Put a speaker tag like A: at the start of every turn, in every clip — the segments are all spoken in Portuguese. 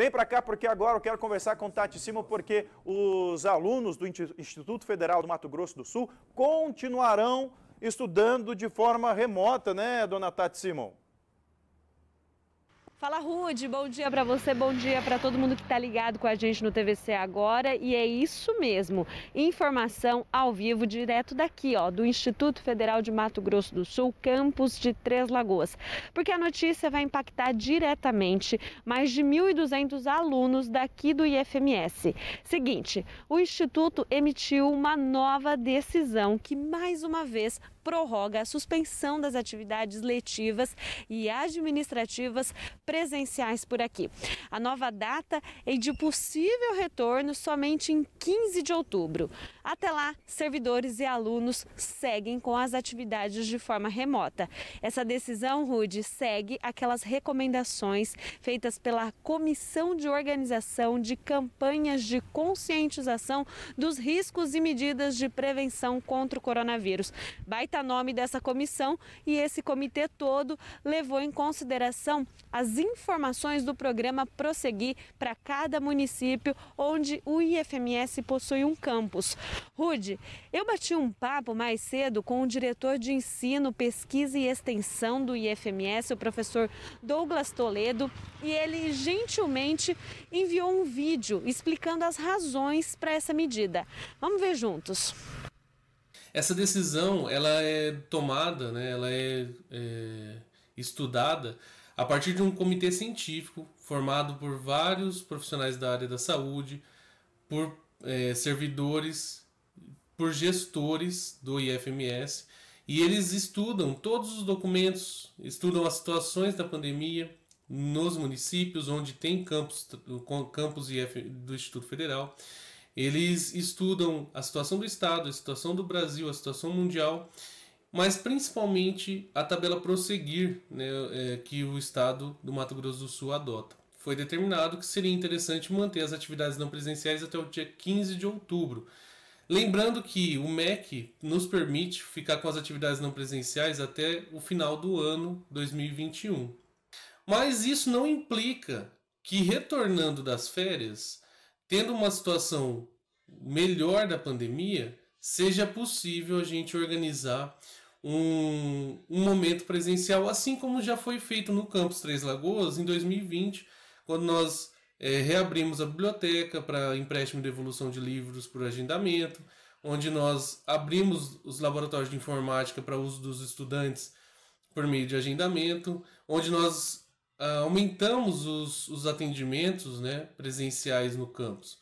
A: Vem para cá porque agora eu quero conversar com Tati Simo, porque os alunos do Instituto Federal do Mato Grosso do Sul continuarão estudando de forma remota, né, dona Tati Simon?
B: Fala Rude, bom dia para você, bom dia para todo mundo que está ligado com a gente no TVC agora. E é isso mesmo, informação ao vivo direto daqui, ó, do Instituto Federal de Mato Grosso do Sul, campus de Três Lagoas. Porque a notícia vai impactar diretamente mais de 1.200 alunos daqui do IFMS. Seguinte, o Instituto emitiu uma nova decisão que mais uma vez prorroga a suspensão das atividades letivas e administrativas presenciais por aqui. A nova data é de possível retorno somente em 15 de outubro. Até lá, servidores e alunos seguem com as atividades de forma remota. Essa decisão, Rude, segue aquelas recomendações feitas pela Comissão de Organização de Campanhas de Conscientização dos Riscos e Medidas de Prevenção contra o Coronavírus. Baita a nome dessa comissão e esse comitê todo levou em consideração as informações do programa Prosseguir para cada município onde o IFMS possui um campus. Rude, eu bati um papo mais cedo com o diretor de ensino, pesquisa e extensão do IFMS, o professor Douglas Toledo, e ele gentilmente enviou um vídeo explicando as razões para essa medida. Vamos ver
A: juntos. Essa decisão ela é tomada, né, ela é, é estudada a partir de um comitê científico formado por vários profissionais da área da saúde, por é, servidores, por gestores do IFMS, e eles estudam todos os documentos, estudam as situações da pandemia nos municípios onde tem campos, campos do Instituto Federal eles estudam a situação do Estado, a situação do Brasil, a situação mundial, mas principalmente a tabela prosseguir né, é, que o Estado do Mato Grosso do Sul adota. Foi determinado que seria interessante manter as atividades não presenciais até o dia 15 de outubro. Lembrando que o MEC nos permite ficar com as atividades não presenciais até o final do ano 2021. Mas isso não implica que retornando das férias tendo uma situação melhor da pandemia, seja possível a gente organizar um, um, momento presencial, assim como já foi feito no Campus Três Lagoas em 2020, quando nós é, reabrimos a biblioteca para empréstimo e devolução de livros por agendamento, onde nós abrimos os laboratórios de informática para uso dos estudantes por meio de agendamento, onde nós uh, aumentamos os, os atendimentos né, presenciais no campus.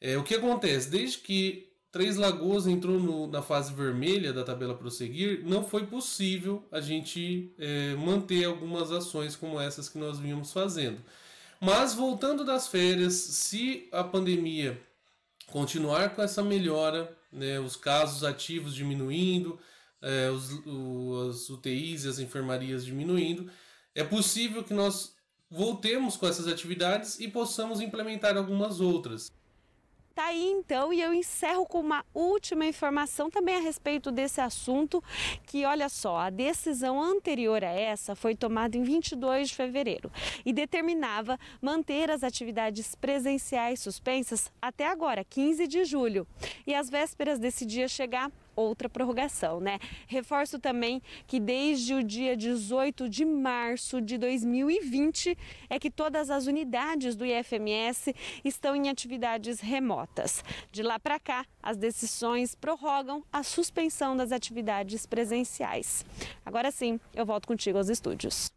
A: É, o que acontece? Desde que Três Lagoas entrou no, na fase vermelha da tabela prosseguir, não foi possível a gente é, manter algumas ações como essas que nós vínhamos fazendo. Mas voltando das férias, se a pandemia continuar com essa melhora, né, os casos ativos diminuindo, é, os, o, as UTIs e as enfermarias diminuindo, é possível que nós voltemos com essas atividades e possamos implementar algumas outras.
B: Tá aí então, e eu encerro com uma última informação também a respeito desse assunto, que olha só, a decisão anterior a essa foi tomada em 22 de fevereiro e determinava manter as atividades presenciais suspensas até agora, 15 de julho. E às vésperas desse dia chegar, outra prorrogação, né? Reforço também que desde o dia 18 de março de 2020 é que todas as unidades do IFMS estão em atividades remotas. De lá para cá, as decisões prorrogam a suspensão das atividades presenciais. Agora sim, eu volto contigo aos estúdios.